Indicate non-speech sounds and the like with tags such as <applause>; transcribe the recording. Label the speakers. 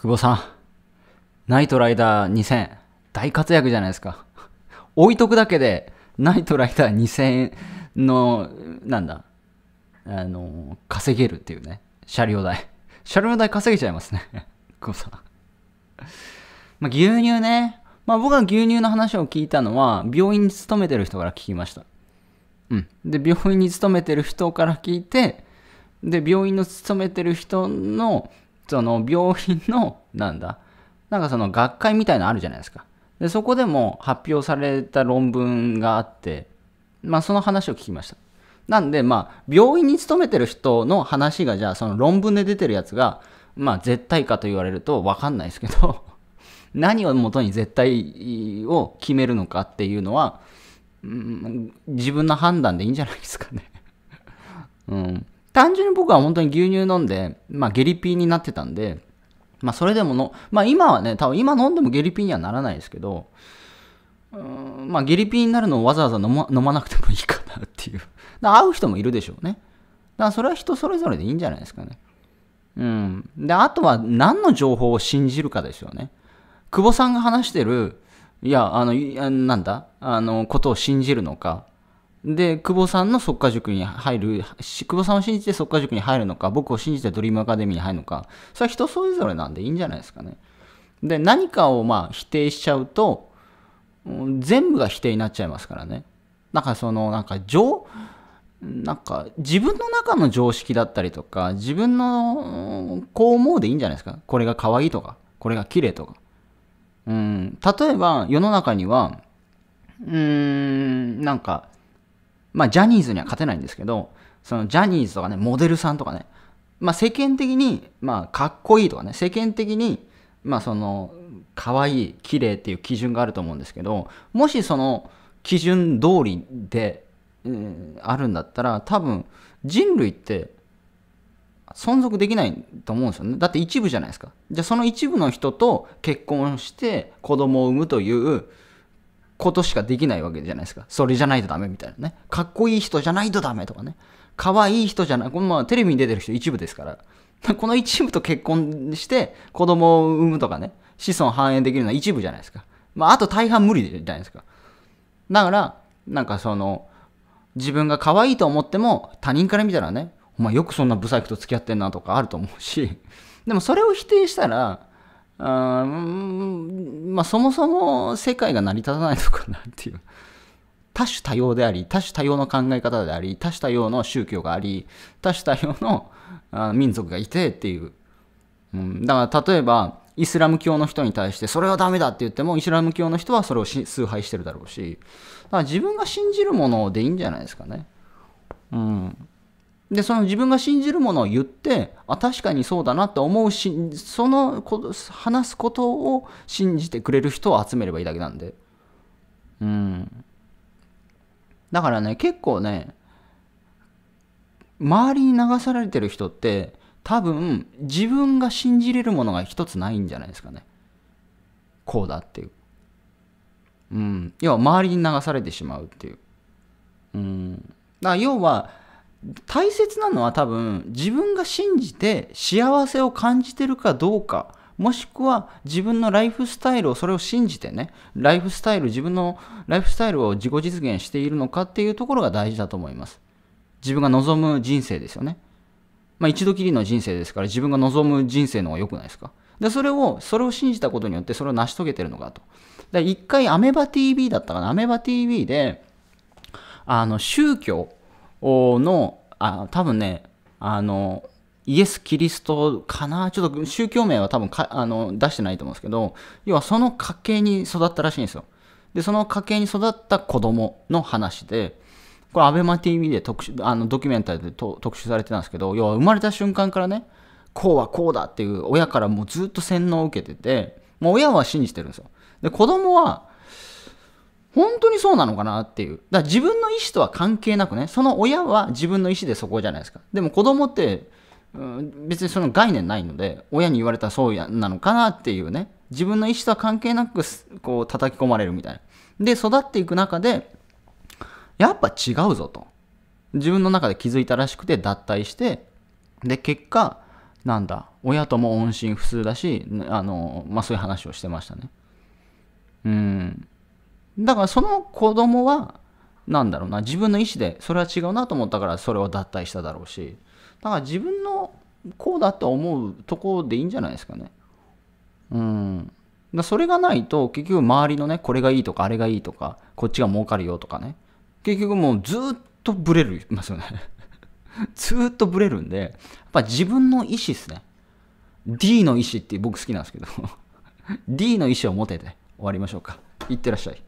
Speaker 1: 久保さん、ナイトライダー2000、大活躍じゃないですか。<laughs> 置いとくだけで、ナイトライダー2000の、なんだ、あの、稼げるっていうね、車両代。<laughs> 車両代稼げちゃいますね。<laughs> 久保さん。まあ、牛乳ね。まあ僕が牛乳の話を聞いたのは、病院に勤めてる人から聞きました。うん。で、病院に勤めてる人から聞いて、で、病院の勤めてる人の、その病院の、なんだ、なんかその学会みたいのあるじゃないですか。で、そこでも発表された論文があって、まあその話を聞きました。なんで、まあ、病院に勤めてる人の話が、じゃあ、その論文で出てるやつが、まあ、絶対かと言われると分かんないですけど <laughs> 何をもとに絶対を決めるのかっていうのは、うん、自分の判断でいいんじゃないですかね <laughs> うん。単純に僕は本当に牛乳飲んで、まあ、下痢ピーになってたんで、まあ、それでもの、まあ、今はね、多分今飲んでも下痢ピーにはならないですけど、うんまあ、下痢ピーになるのをわざわざ飲ま飲まなくてもいいかなっていう。だ会う人もいるでしょうね。だからそれは人それぞれでいいんじゃないですかね。うん。で、あとは何の情報を信じるかですよね。久保さんが話してる、いや、あの、なんだ、あの、ことを信じるのか、で、久保さんの即科塾に入る、久保さんを信じて即科塾に入るのか、僕を信じてドリームアカデミーに入るのか、それは人それぞれなんでいいんじゃないですかね。で、何かをまあ否定しちゃうと、全部が否定になっちゃいますからね。なんかその、なんか情、なんか自分の中の常識だったりとか、自分のこう思うでいいんじゃないですか。これが可愛いとか、これが綺麗とか。うん、例えば世の中には、うーん、なんか、まあ、ジャニーズには勝てないんですけど、そのジャニーズとかね、モデルさんとかね、まあ、世間的に、まあ、かっこいいとかね、世間的に、まあ、その、可愛い、綺麗っていう基準があると思うんですけど、もしその基準通りで、うん、あるんだったら、多分、人類って、存続できないと思うんですよね。だって一部じゃないですか。じゃあその一部の人と結婚して子供を産むという、ことしかできないわけじゃないですか。それじゃないとダメみたいなね。かっこいい人じゃないとダメとかね。可愛い人じゃない。このままテレビに出てる人一部ですから。<laughs> この一部と結婚して子供を産むとかね、子孫繁栄できるのは一部じゃないですか。まあ、あと大半無理じゃないですか。だから、なんかその、自分が可愛いと思っても他人から見たらね、お前よくそんなブサイクと付き合ってんなとかあると思うし、でもそれを否定したら、あまあ、そもそも世界が成り立たないのかなっていう。多種多様であり、多種多様の考え方であり、多種多様の宗教があり、多種多様のあ民族がいてっていう。うん、だから例えば、イスラム教の人に対して、それはダメだって言っても、イスラム教の人はそれを崇拝してるだろうし、だから自分が信じるものでいいんじゃないですかね。うん。で、その自分が信じるものを言って、あ、確かにそうだなと思うし、その話すことを信じてくれる人を集めればいいだけなんで。うん。だからね、結構ね、周りに流されてる人って、多分自分が信じれるものが一つないんじゃないですかね。こうだっていう。うん。要は周りに流されてしまうっていう。うん。だから要は、大切なのは多分自分が信じて幸せを感じてるかどうかもしくは自分のライフスタイルをそれを信じてねライフスタイル自分のライフスタイルを自己実現しているのかっていうところが大事だと思います自分が望む人生ですよねまあ一度きりの人生ですから自分が望む人生の方が良くないですかでそれをそれを信じたことによってそれを成し遂げてるのかと一回アメバ TV だったかなアメバ TV であの宗教の、あ多分ね、あの、イエス・キリストかなちょっと宗教名は多分かあの出してないと思うんですけど、要はその家系に育ったらしいんですよ。で、その家系に育った子供の話で、これ、アベマ TV で特あのドキュメンタリーで特集されてたんですけど、要は生まれた瞬間からね、こうはこうだっていう親からもうずっと洗脳を受けてて、もう親は信じてるんですよ。で、子供は本当にそうなのかなっていう。だから自分の意思とは関係なくね、その親は自分の意思でそこじゃないですか。でも子供って、うん、別にその概念ないので、親に言われたらそうなのかなっていうね、自分の意思とは関係なく、こう、叩き込まれるみたいな。で、育っていく中で、やっぱ違うぞと。自分の中で気づいたらしくて脱退して、で、結果、なんだ、親とも音信不通だし、あの、まあ、そういう話をしてましたね。うん。だからその子供はなんだろうな自分の意思でそれは違うなと思ったからそれを脱退しただろうしだから自分のこうだと思うとこでいいんじゃないですかねうんだそれがないと結局周りのねこれがいいとかあれがいいとかこっちが儲かるよとかね結局もうずっとブレるますよね <laughs> ずっとブレるんでやっぱ自分の意思ですね D の意思って僕好きなんですけど D の意思を持てて終わりましょうかいってらっしゃい